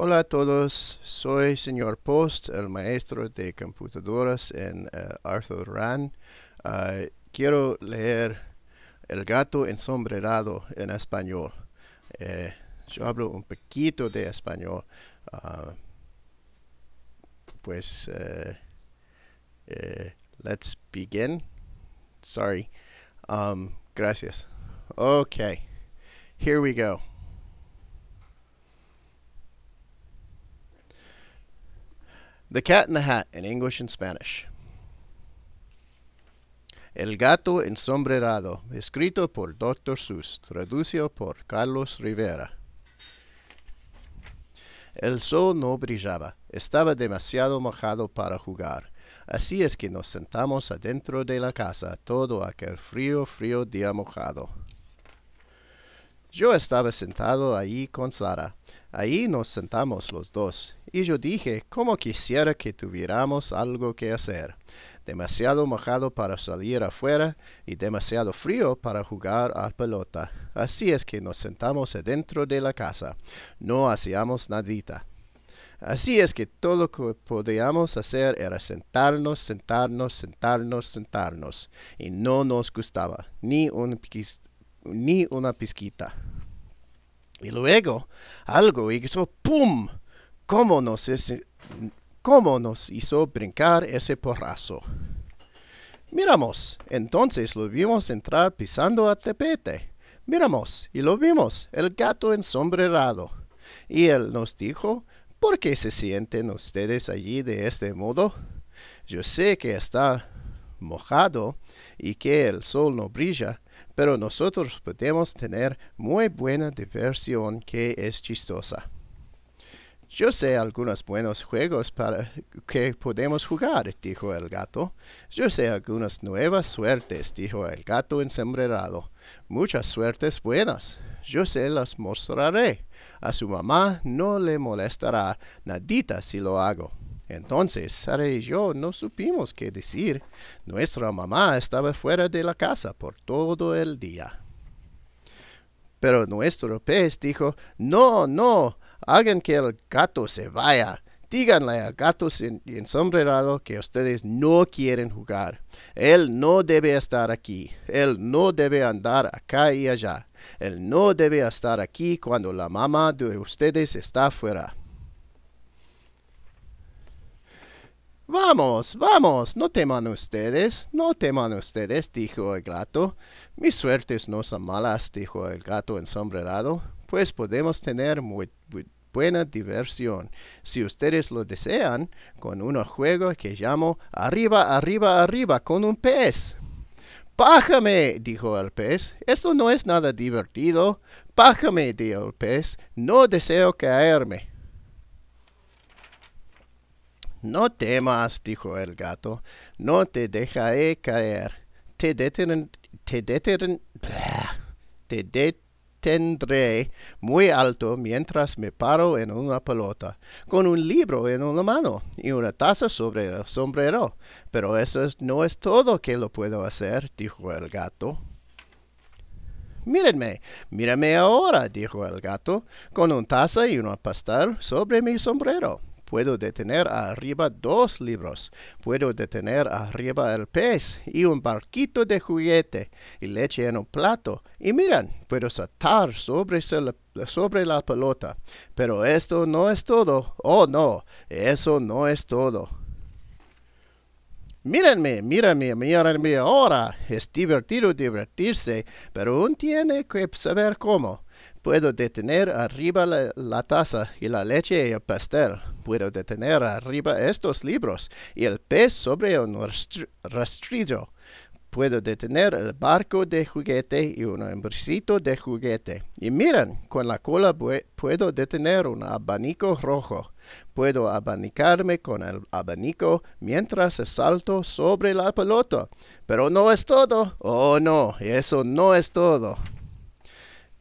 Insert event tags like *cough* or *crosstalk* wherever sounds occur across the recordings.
Hola a todos, soy señor Post, el maestro de computadoras en eh, Arthur Rand. Ah, quiero leer El gato ensombrerado en español. Eh, yo hablo un poquito de español, ah, pues eh, let's begin. Sorry. Um, gracias. Okay, here we go. The Cat in the Hat in English and Spanish. El gato ensombrerado, escrito por Dr. Seuss, traducido por Carlos Rivera. El sol no brillaba, estaba demasiado mojado para jugar. Así es que nos sentamos adentro de la casa todo aquel frío, frío día mojado. Yo estaba sentado ahí con Sara. Ahí nos sentamos los dos, y yo dije, ¿cómo quisiera que tuviéramos algo que hacer. Demasiado mojado para salir afuera y demasiado frío para jugar a pelota. Así es que nos sentamos dentro de la casa. No hacíamos nadita. Así es que todo lo que podíamos hacer era sentarnos, sentarnos, sentarnos, sentarnos. Y no nos gustaba, ni un ni una pizquita. Y luego algo hizo ¡pum! ¿Cómo nos, nos hizo brincar ese porrazo? Miramos, entonces lo vimos entrar pisando a tepete. Miramos, y lo vimos, el gato ensombrerado. Y él nos dijo, ¿por qué se sienten ustedes allí de este modo? Yo sé que está mojado y que el sol no brilla, pero nosotros podemos tener muy buena diversión que es chistosa. Yo sé algunos buenos juegos para que podemos jugar, dijo el gato. Yo sé algunas nuevas suertes, dijo el gato ensombrerado. Muchas suertes buenas. Yo se las mostraré. A su mamá no le molestará nadita si lo hago. Entonces Sara y yo no supimos qué decir. Nuestra mamá estaba fuera de la casa por todo el día. Pero nuestro pez dijo, no, no, hagan que el gato se vaya. Díganle al gato ensombrerado que ustedes no quieren jugar. Él no debe estar aquí. Él no debe andar acá y allá. Él no debe estar aquí cuando la mamá de ustedes está fuera. Vamos, vamos, no teman ustedes, no teman ustedes, dijo el gato. Mis suertes no son malas, dijo el gato ensombrerado, pues podemos tener muy, buena diversión, si ustedes lo desean, con un juego que llamo Arriba, arriba, arriba con un pez. Bájame, dijo el pez, esto no es nada divertido. Bájame, dijo el pez, no deseo caerme. No temas, dijo el gato, no te dejaré caer. Te, te, detendré muy alto mientras me paro en una pelota, con un libro en una mano y una taza sobre el sombrero. Pero eso no es todo que lo puedo hacer, dijo el gato. Mírenme, mírame ahora, dijo el gato, con una taza y una pastel sobre mi sombrero. Puedo detener arriba dos libros. Puedo detener arriba el pez y un barquito de juguete y leche en un plato. Y miran, puedo saltar sobre, sobre la pelota. Pero esto no es todo. Oh no, eso no es todo. Mírenme, mírenme, mírenme ahora. Es divertido divertirse, pero uno tiene que saber cómo. Puedo detener arriba la, taza y la leche y el pastel. Puedo detener arriba estos libros y el pez sobre un rastrillo. Puedo detener el barco de juguete y un hombrecito de juguete. Y miren, con la cola puedo detener un abanico rojo. Puedo abanicarme con el abanico mientras salto sobre la pelota. Pero no es todo. Oh no, eso no es todo.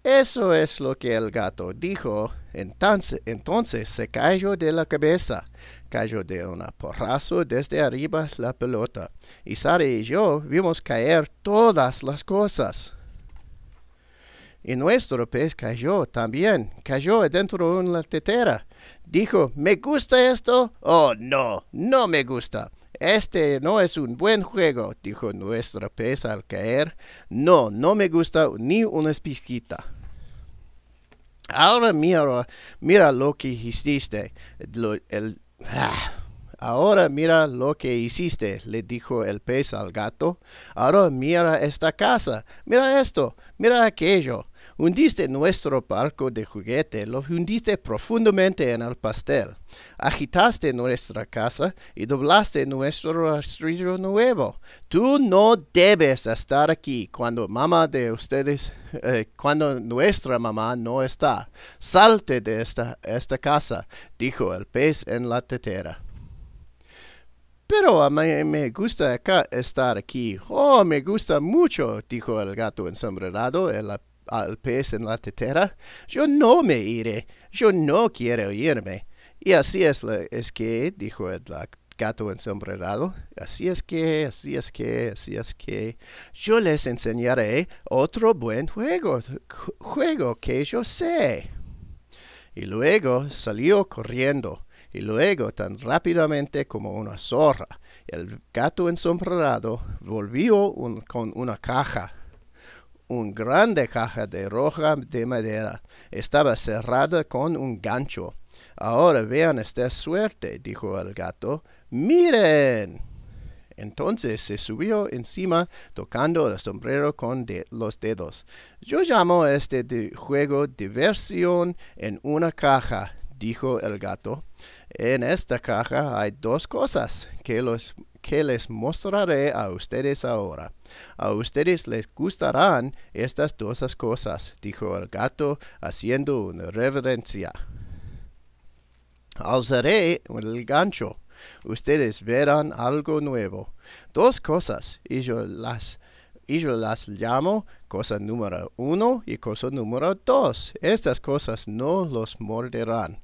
Eso es lo que el gato dijo. Entonces, se cayó de la cabeza. Cayó de un porrazo desde arriba la pelota. Y Sara y yo vimos caer todas las cosas. Y nuestro pez cayó también, cayó dentro de una tetera. Dijo, ¿me gusta esto? Oh, no, no me gusta. Este no es un buen juego, dijo nuestro pez al caer. No, no me gusta ni una espisquita ahora mira, mira lo que hiciste. Ah, ahora mira lo que hiciste, le dijo el pez al gato. Ahora mira esta casa, mira esto, mira aquello. Hundiste nuestro barco de juguete, lo hundiste profundamente en el pastel. Agitaste nuestra casa y doblaste nuestro rastrillo nuevo. Tú no debes estar aquí cuando mamá de ustedes, eh, cuando nuestra mamá no está. Salte de esta, esta casa, dijo el pez en la tetera. Pero a mí me gusta acá estar aquí. Oh, me gusta mucho, dijo el gato ensombrerado en la al pez en la tetera. Yo no me iré, yo no quiero irme. Y así es, es que, dijo el gato ensombrerado, así es que, así es que, así es que, yo les enseñaré otro buen juego, juego que yo sé. Y luego salió corriendo, y luego tan rápidamente como una zorra, el gato ensombrerado volvió con una caja un grande caja de roja de madera. Estaba cerrada con un gancho. Ahora vean esta suerte, dijo el gato. Miren. Entonces se subió encima tocando el sombrero con los dedos. Yo llamo este juego diversión en una caja, dijo el gato. En esta caja hay dos cosas que los que les mostraré a ustedes ahora. A ustedes les gustarán estas dos cosas, dijo el gato haciendo una reverencia. Alzaré el gancho. Ustedes verán algo nuevo. Dos cosas, y yo las y yo las llamo cosa número uno y cosa número dos. Estas cosas no los morderán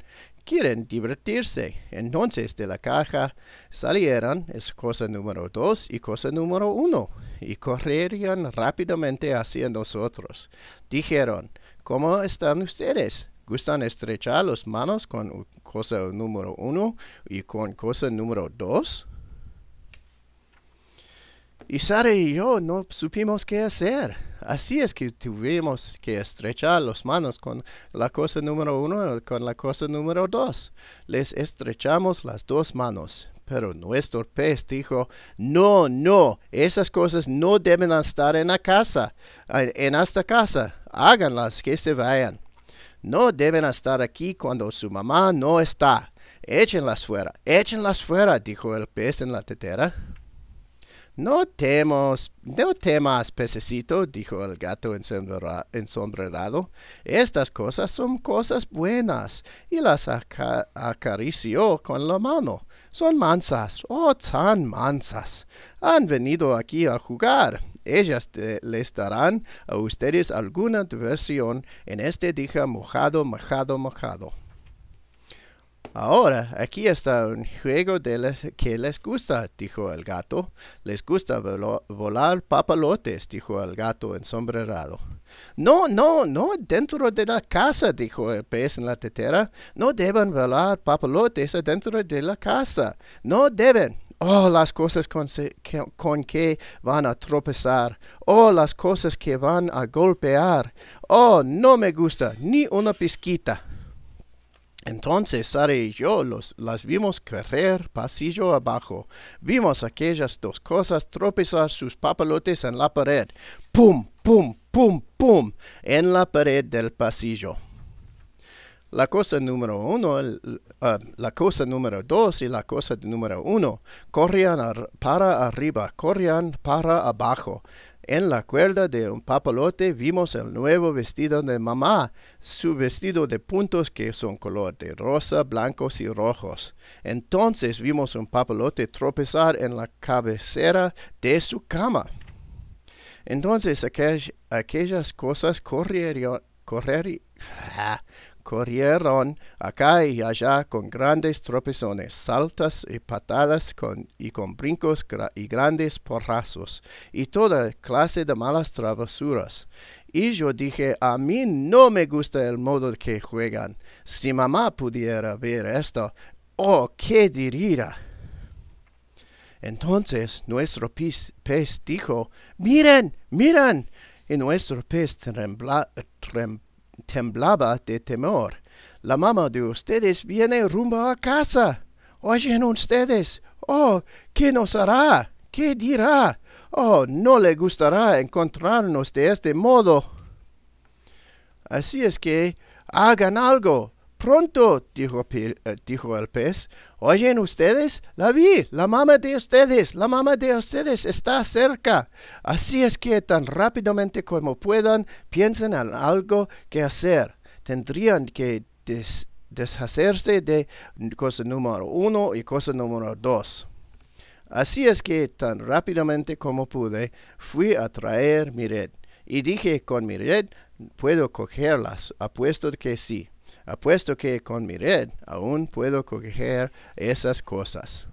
quieren divertirse. Entonces de la caja salieron, es cosa número dos y cosa número uno, y correrían rápidamente hacia nosotros. Dijeron, ¿cómo están ustedes? ¿Gustan estrechar las manos con cosa número uno y con cosa número dos? Y Sara y yo no supimos qué hacer Así es que tuvimos que estrechar las manos con la cosa número uno, con la cosa número dos. Les estrechamos las dos manos. Pero nuestro pez dijo, no, no, esas cosas no deben estar en la casa, en esta casa. Háganlas que se vayan. No deben estar aquí cuando su mamá no está. Échenlas fuera, échenlas fuera, dijo el pez en la tetera. No temas, no temas, pececito, dijo el gato ensombrerado. Estas cosas son cosas buenas. Y las acarició con la mano. Son mansas, oh tan mansas. Han venido aquí a jugar. Ellas les darán a ustedes alguna diversión en este día mojado, mojado, mojado. Ahora, aquí está un juego que les gusta, dijo el gato. Les gusta volar papalotes, dijo el gato ensombrerado. No, no, no, dentro de la casa, dijo el pez en la tetera. No deben volar papalotes dentro de la casa. No deben. Oh, las cosas con, que, con, que, van a tropezar. Oh, las cosas que van a golpear. Oh, no me gusta, ni una pizquita. Entonces Sara y yo los, las vimos correr pasillo abajo. Vimos aquellas dos cosas tropezar sus papalotes en la pared. ¡Pum, pum, pum, pum! En la pared del pasillo. La cosa número uno, ah, la cosa número dos y la cosa número uno corrían para arriba, corrían para abajo. En la cuerda de un papalote vimos el nuevo vestido de mamá, su vestido de puntos que son color de rosa, blancos y rojos. Entonces vimos un papalote tropezar en la cabecera de su cama. Entonces aquellas, cosas corrieron, correr, *laughs* corrieron acá y allá con grandes tropezones, saltas y patadas con, y con brincos y grandes porrazos y toda clase de malas travesuras. Y yo dije, a mí no me gusta el modo que juegan. Si mamá pudiera ver esto, oh, qué diría. Entonces nuestro pez dijo, miren, miren. Y nuestro pez trembla, temblaba de temor. La mamá de ustedes viene rumbo a casa. Oyen ustedes. Oh, ¿qué nos hará? ¿Qué dirá? Oh, no le gustará encontrarnos de este modo. Así es que hagan algo, Pronto, dijo, eh, dijo el pez, ¿oyen ustedes? La vi, la mamá de ustedes, la mamá de ustedes está cerca. Así es que tan rápidamente como puedan, piensen en algo que hacer. Tendrían que deshacerse de cosa número uno y cosa número dos. Así es que tan rápidamente como pude, fui a traer mi red. Y dije, con mi red puedo cogerlas, apuesto que sí. Apuesto que con mi red aún puedo coger esas cosas.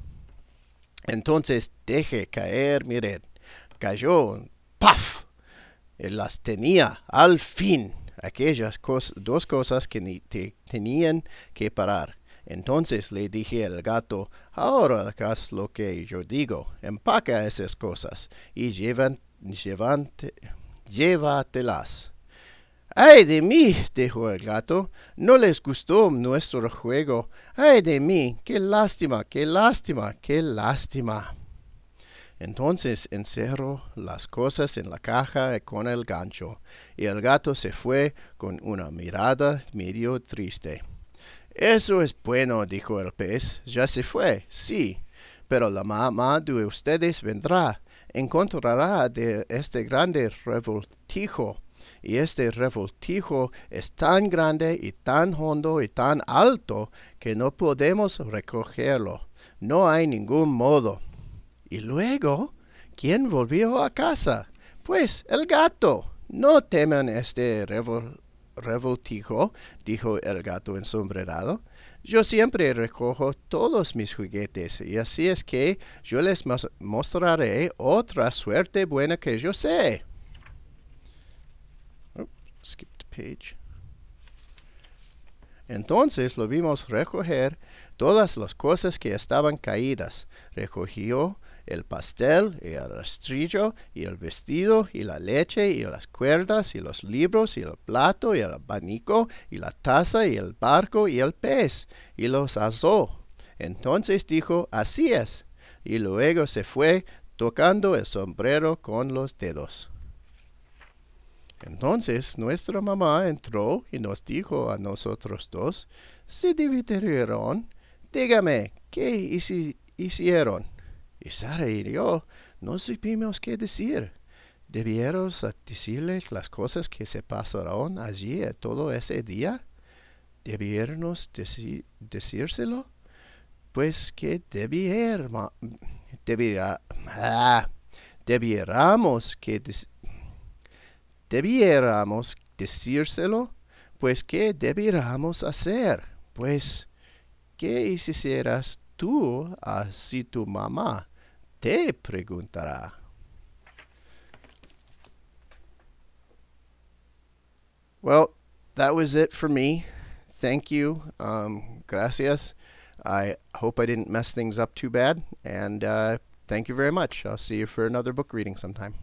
Entonces dejé caer mi red. Cayó, ¡paf! Eh, las tenía al fin. Aquellas dos cosas que te tenían que parar. Entonces le dije al gato, ahora haz lo que yo digo, empaca esas cosas y llévatelas. ¡Ay de mí! dijo el gato. No les gustó nuestro juego. ¡Ay de mí! ¡Qué lástima! ¡Qué lástima! ¡Qué lástima! Entonces encerró las cosas en la caja con el gancho, y el gato se fue con una mirada medio triste. Eso es bueno, dijo el pez. Ya se fue, sí. Pero la mamá de ustedes vendrá. Encontrará de este grande revoltijo y este revoltijo es tan grande y tan hondo y tan alto que no podemos recogerlo. No hay ningún modo. Y luego, ¿quién volvió a casa? Pues el gato. No teman este revoltijo, dijo el gato ensombrerado. Yo siempre recojo todos mis juguetes, y así es que yo les mostraré otra suerte buena que yo sé the page. Entonces lo vimos recoger todas las cosas que estaban caídas. Recogió el pastel y el rastrillo y el vestido y la leche y las cuerdas y los libros y el plato y el abanico y la taza y el barco y el pez y los asó. Entonces dijo, así es. Y luego se fue tocando el sombrero con los dedos. Entonces nuestra mamá entró y nos dijo a nosotros dos, se divirtieron, dígame, ¿qué hicieron? Y Sara y yo no supimos qué decir. ¿Debieron decirles las cosas que se pasaron allí eh, todo ese día? ¿Debieron decírselo? Pues que debieron debiera, ah, que debiéramos decírselo, pues ¿qué debiéramos hacer? Pues, ¿qué hicieras tú así tu mamá? Te preguntará. Well, that was it for me. Thank you. Um, gracias. I hope I didn't mess things up too bad. And uh, thank you very much. I'll see you for another book reading sometime.